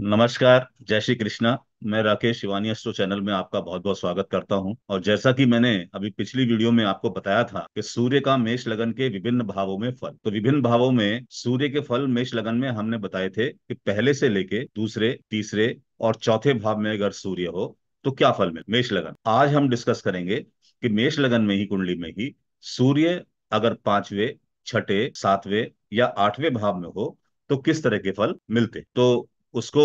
नमस्कार जय श्री कृष्णा मैं राकेश शिवानी अस्टो चैनल में आपका बहुत बहुत स्वागत करता हूं और जैसा कि मैंने अभी पिछली वीडियो में आपको बताया था कि सूर्य का मेष लगन के विभिन्न भावों में फल तो विभिन्न भावों में सूर्य के फल मेष लगन में हमने बताए थे कि पहले से लेके दूसरे तीसरे और चौथे भाव में अगर सूर्य हो तो क्या फल मिले मेष लगन आज हम डिस्कस करेंगे कि मेष लगन में ही कुंडली में ही सूर्य अगर पांचवे छठे सातवें या आठवें भाव में हो तो किस तरह के फल मिलते तो उसको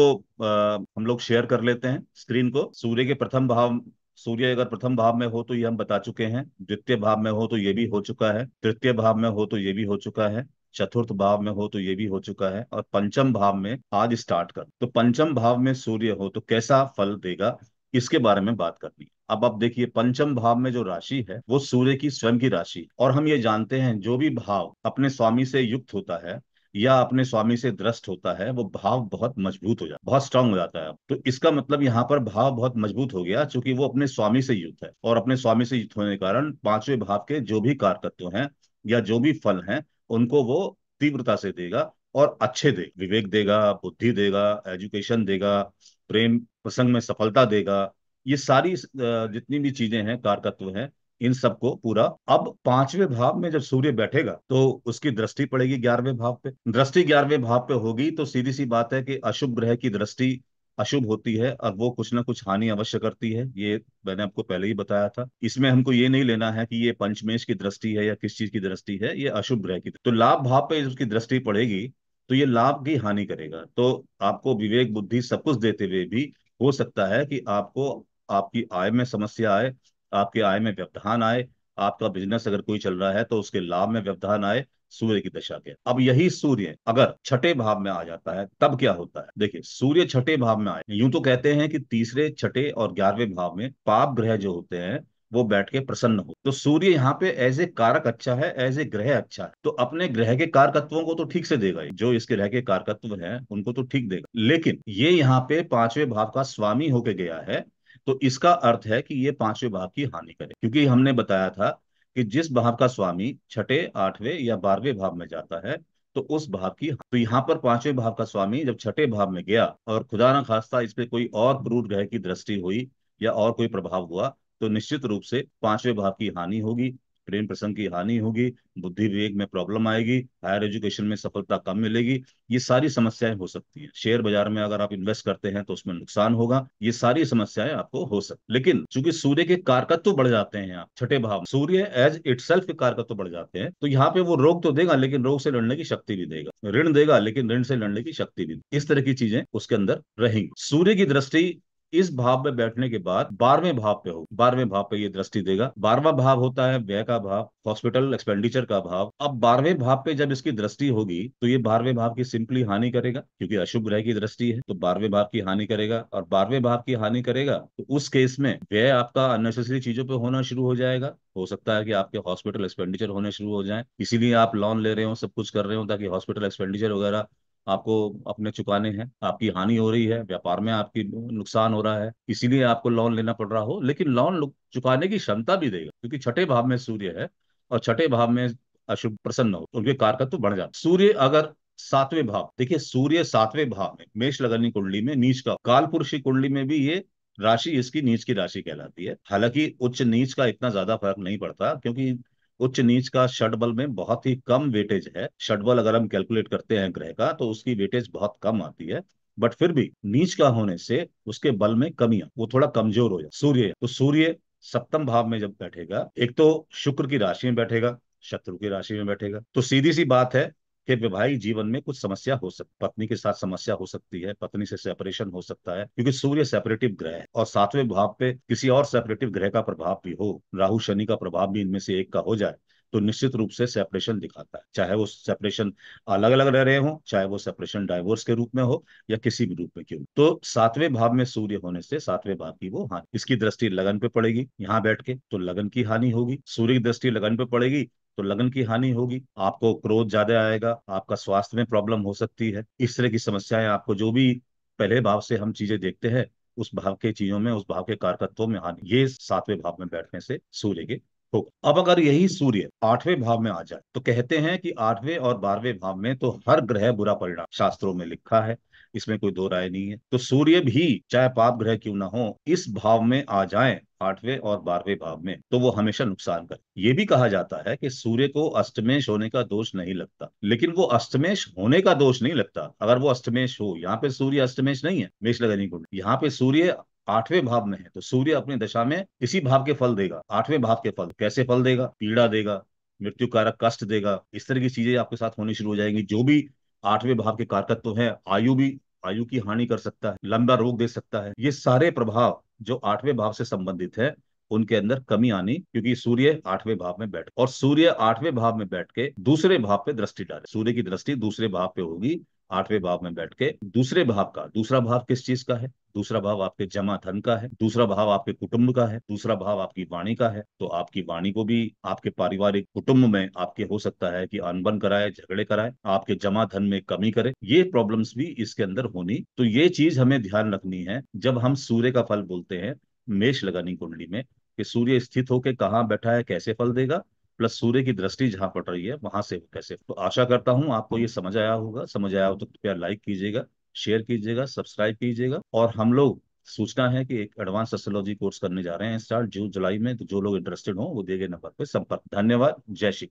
आ, हम लोग शेयर कर लेते हैं स्क्रीन को सूर्य के प्रथम भाव सूर्य अगर प्रथम भाव में हो तो ये हम बता चुके हैं द्वितीय भाव में हो तो ये भी हो चुका है तृतीय भाव में हो तो ये भी हो चुका है चतुर्थ भाव में हो तो ये भी हो चुका है और पंचम भाव में आज स्टार्ट कर तो पंचम भाव में सूर्य हो तो कैसा फल देगा इसके बारे में बात करनी है अब आप देखिए पंचम भाव में जो राशि है वो सूर्य की स्वयं की राशि और हम ये जानते हैं जो भी भाव अपने स्वामी से युक्त होता है या अपने स्वामी से द्रष्ट होता है वो भाव बहुत मजबूत हो जाता है बहुत स्ट्रांग हो जाता है तो इसका मतलब यहाँ पर भाव बहुत मजबूत हो गया चूंकि वो अपने स्वामी से युद्ध है और अपने स्वामी से युद्ध होने के कारण पांचवें भाव के जो भी कारकत्व हैं या जो भी फल हैं उनको वो तीव्रता से देगा और अच्छे दे विवेक देगा बुद्धि देगा एजुकेशन देगा प्रेम प्रसंग में सफलता देगा ये सारी जितनी भी चीजें हैं कारकत्व हैं इन सबको पूरा अब पांचवें भाव में जब सूर्य बैठेगा तो उसकी दृष्टि पड़ेगी ग्यारहवें भाव पे दृष्टि ग्यारहवें भाव पे होगी तो सीधी सी बात है कि अशुभ ग्रह की दृष्टि अशुभ होती है और वो कुछ ना कुछ हानि अवश्य करती है ये मैंने आपको पहले ही बताया था इसमें हमको ये नहीं लेना है कि ये पंचमेश की दृष्टि है या किस चीज की दृष्टि है ये अशुभ ग्रह की तो लाभ भाव पे उसकी दृष्टि पड़ेगी तो ये लाभ की हानि करेगा तो आपको विवेक बुद्धि सब कुछ देते हुए भी हो सकता है कि आपको आपकी आय में समस्या आए आपके आय में व्यवधान आए आपका बिजनेस अगर कोई चल रहा है तो उसके लाभ में व्यवधान आए सूर्य की दशा के अब यही सूर्य अगर छठे भाव में आ जाता है तब क्या होता है देखिए सूर्य छठे भाव में आए यूं तो कहते हैं कि तीसरे छठे और ग्यारहवें भाव में पाप ग्रह जो होते हैं वो बैठ के प्रसन्न हो तो सूर्य यहाँ पे एज ए कारक अच्छा है एज ए ग्रह अच्छा है तो अपने ग्रह के कारकत्वों को तो ठीक से देगा जो इसके ग्रह के कारकत्व हैं उनको तो ठीक देगा लेकिन ये यहाँ पे पांचवें भाव का स्वामी होके गया है तो इसका अर्थ है कि ये पांचवे भाव की हानि करे क्योंकि हमने बताया था कि जिस भाव का स्वामी छठे आठवें या बारहवें भाव में जाता है तो उस भाव की तो यहाँ पर पांचवें भाव का स्वामी जब छठे भाव में गया और खुदा न खास्ता इस पर कोई और क्रूर ग्रह की दृष्टि हुई या और कोई प्रभाव हुआ तो निश्चित रूप से पांचवें भाव की हानि होगी प्रेम प्रसंग की हानि होगी बुद्धि विवेक में प्रॉब्लम आएगी हायर एजुकेशन में सफलता कम मिलेगी ये सारी समस्याएं हो सकती हैं शेयर बाजार में अगर आप इन्वेस्ट करते हैं तो उसमें नुकसान होगा ये सारी समस्याएं आपको हो सकती लेकिन चूंकि सूर्य के कारकत्व बढ़ जाते हैं आप छठे भाव सूर्य एज इट के कारकत्व बढ़ जाते हैं तो यहाँ पे वो रोग तो देगा लेकिन रोग से लड़ने की शक्ति भी देगा ऋण देगा लेकिन ऋण से लड़ने की शक्ति भी इस तरह की चीजें उसके अंदर रहेंगी सूर्य की दृष्टि इस भाव में बैठने के बाद बारहवें भाव पे हो बारहवें भाव पे ये दृष्टि देगा बारहवा भाव होता है व्यय का भाव हॉस्पिटल एक्सपेंडिचर का भाव अब बारहवें भाव पे जब इसकी दृष्टि होगी तो ये बारहवें भाव की सिंपली हानि करेगा क्योंकि अशुभ ग्रह की दृष्टि है तो बारहवें भाव की हानि करेगा और बारहवें भाव की हानि करेगा तो उस केस में व्यय आपका अननेसेसरी चीजों पर होना शुरू हो जाएगा हो सकता है कि आपके हॉस्पिटल एक्सपेंडिचर होने शुरू हो जाए इसीलिए आप लोन ले रहे हो सब कुछ कर रहे हो ताकि हॉस्पिटल एक्सपेंडिचर वगैरह आपको अपने चुकाने हैं आपकी हानि हो रही है व्यापार में आपकी नुकसान हो रहा है इसीलिए आपको लोन लेना पड़ रहा हो लेकिन लोन चुकाने की क्षमता भी देगा क्योंकि छठे भाव में सूर्य है और छठे भाव में अशुभ प्रसन्न हो उनके कारकत्व तो बढ़ जाता सूर्य अगर सातवें भाव देखिए सूर्य सातवें भाव में मेष लगनी कुंडली में नीच का काल पुरुषी कुंडली में भी ये राशि इसकी नीच की राशि कहलाती है हालांकि उच्च नीच का इतना ज्यादा फर्क नहीं पड़ता क्योंकि उच्च नीच का बल में बहुत ही कम वेटेज है बल अगर हम कैलकुलेट करते हैं ग्रह का तो उसकी वेटेज बहुत कम आती है बट फिर भी नीच का होने से उसके बल में कमी वो थोड़ा कमजोर हो जाए सूर्य तो सूर्य सप्तम भाव में जब बैठेगा एक तो शुक्र की राशि में बैठेगा शत्रु की राशि में बैठेगा तो सीधी सी बात है कि विवाहित जीवन में कुछ समस्या हो सकती पत्नी के साथ समस्या हो सकती है पत्नी से सेपरेशन हो सकता है क्योंकि सूर्य सेपरेटिव ग्रह है और सातवें भाव पे किसी और सेपरेटिव ग्रह का प्रभाव भी हो राहु शनि का प्रभाव भी इनमें से एक का हो जाए तो निश्चित रूप से सेपरेशन दिखाता है चाहे वो सेपरेशन अलग अलग रह रहे हो चाहे वो सेपरेशन डाइवोर्स के रूप में हो या किसी भी रूप में क्यों तो सातवें भाव में सूर्य होने से सातवें भाव की वो हानि इसकी दृष्टि लगन पे पड़ेगी यहाँ बैठ के तो लगन की हानि होगी सूर्य की दृष्टि लगन पे पड़ेगी तो लगन की हानि होगी आपको क्रोध ज्यादा आएगा आपका स्वास्थ्य में प्रॉब्लम हो सकती है इस तरह की समस्याएं आपको जो भी पहले भाव से हम चीजें देखते हैं उस भाव के चीजों में उस भाव के कारकत्वों में हानि ये सातवें भाव में बैठने से सूर्य के होगा अब अगर यही सूर्य आठवें भाव में आ जाए तो कहते हैं कि आठवें और बारहवें भाव में तो हर ग्रह बुरा परिणाम शास्त्रों में लिखा है इसमें कोई दो राय नहीं है तो सूर्य भी चाहे पाप ग्रह क्यों ना हो इस भाव में आ जाए आठवें और बारहवें भाव में तो वो हमेशा नुकसान करे ये भी कहा जाता है कि सूर्य को अष्टमेश होने का दोष नहीं लगता लेकिन वो अष्टमेश होने का दोष नहीं लगता अगर वो अष्टमेश हो यहाँ पे सूर्य अष्टमेश नहीं है मेष लगनी कुंड यहाँ पे सूर्य आठवें भाव में है तो सूर्य अपनी दशा में इसी भाव के फल देगा आठवें भाव के फल कैसे फल देगा पीड़ा देगा मृत्यु कारक कष्ट देगा इस तरह की चीजें आपके साथ होनी शुरू हो जाएंगी जो भी आठवें भाव के कारकत्व तो है आयु भी आयु की हानि कर सकता है लंबा रोग दे सकता है ये सारे प्रभाव जो आठवें भाव से संबंधित है उनके अंदर कमी आनी क्योंकि सूर्य आठवें भाव में बैठ और सूर्य आठवें भाव में बैठ के दूसरे भाव पे दृष्टि डाले सूर्य की दृष्टि दूसरे भाव पे होगी आठवें भाव में बैठ के दूसरे भाव का दूसरा भाव किस चीज का है दूसरा भाव आपके जमा धन का है दूसरा भाव आपके कुटुंब का है दूसरा भाव आपकी वाणी का है तो आपकी वाणी को भी आपके पारिवारिक कुटुंब में आपके हो सकता है कि अनबन कराए झगड़े कराए आपके जमा धन में कमी करे ये प्रॉब्लम्स भी इसके अंदर होनी तो ये चीज हमें ध्यान रखनी है जब हम सूर्य का फल बोलते हैं मेष लगानी कुंडली में कि सूर्य स्थित होकर कहाँ बैठा है कैसे फल देगा प्लस सूर्य की दृष्टि जहां पड़ रही है वहां से कैसे तो आशा करता हूं आपको ये समझ आया होगा समझ आया हो तो कृपया लाइक कीजिएगा शेयर कीजिएगा सब्सक्राइब कीजिएगा और हम लोग सूचना है कि एक एडवांस एस्ट्रोलॉजी कोर्स करने जा रहे हैं स्टार्ट जून जुलाई में तो जो लोग इंटरेस्टेड हों वो दिए गए नंबर पर संपर्क धन्यवाद जय श्री